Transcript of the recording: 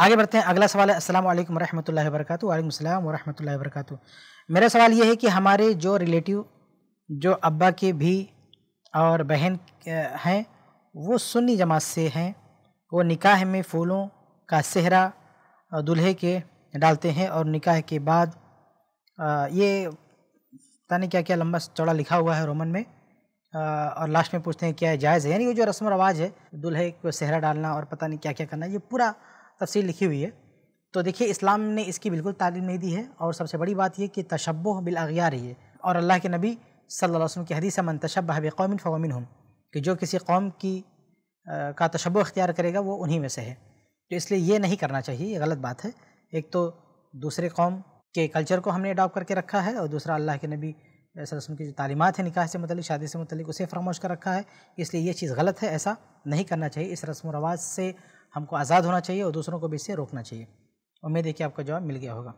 आगे बढ़ते हैं अगला सवाल है अस्सलाम वालेकुम रहमतुल्लाहि वरकत वालेकुम अस्सलाम मेरा सवाल ये है कि हमारे जो रिलेटिव जो अब्बा के भी और बहन हैं वो सुन्नी जमात से हैं वो निकाह में फूलों का सेहरा दूल्हे के डालते हैं और निकाह के बाद ये पता नहीं क्या क्या लंबा चौड़ा लिखा हुआ है रोमन में और लास्ट में पूछते हैं क्या जायज़ है यानी वो जो रस्म रवाज है दूल्हे को सेहरा डालना और पता नहीं क्या क्या करना ये पूरा तफसील लिखी हुई है तो देखिए इस्लाम ने इसकी बिल्कुल तालीम नहीं दी है और सबसे बड़ी बात यह कि तशब अगियार रही है और अल्लाह के नबी सल्लल्लाहु अलैहि वसल्लम की हदीस मन तशब बकौमिन फ़ौमिन हम कि जो किसी कौम की आ, का तशब अख्तियार करेगा वो उन्हीं में से है तो इसलिए ये नहीं करना चाहिए ये गलत बात है एक तो दूसरे कौम के कल्चर को हमने अडॉप्ट करके रखा है और दूसरा अल्लाह के नबी वसम की जो तालीमत है निकाह से मतलब शादी से मतलब उसे फरामोश कर रखा है इसलिए ये चीज़ गलत है ऐसा नहीं करना चाहिए इस रस्म रवाज से हमको आज़ाद होना चाहिए और दूसरों को भी इससे रोकना चाहिए उम्मीद है कि आपका जवाब मिल गया होगा